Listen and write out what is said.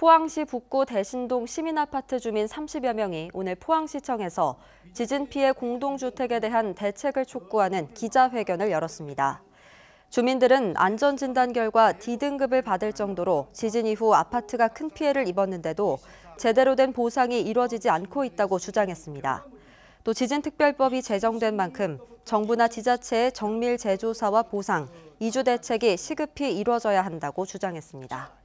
포항시 북구 대신동 시민아파트 주민 30여 명이 오늘 포항시청에서 지진 피해 공동주택에 대한 대책을 촉구하는 기자회견을 열었습니다. 주민들은 안전진단 결과 D등급을 받을 정도로 지진 이후 아파트가 큰 피해를 입었는데도 제대로 된 보상이 이루지지 않고 있다고 주장했습니다. 또 지진특별법이 제정된 만큼 정부나 지자체의 정밀 재조사와 보상, 이주 대책이 시급히 이루어져야 한다고 주장했습니다.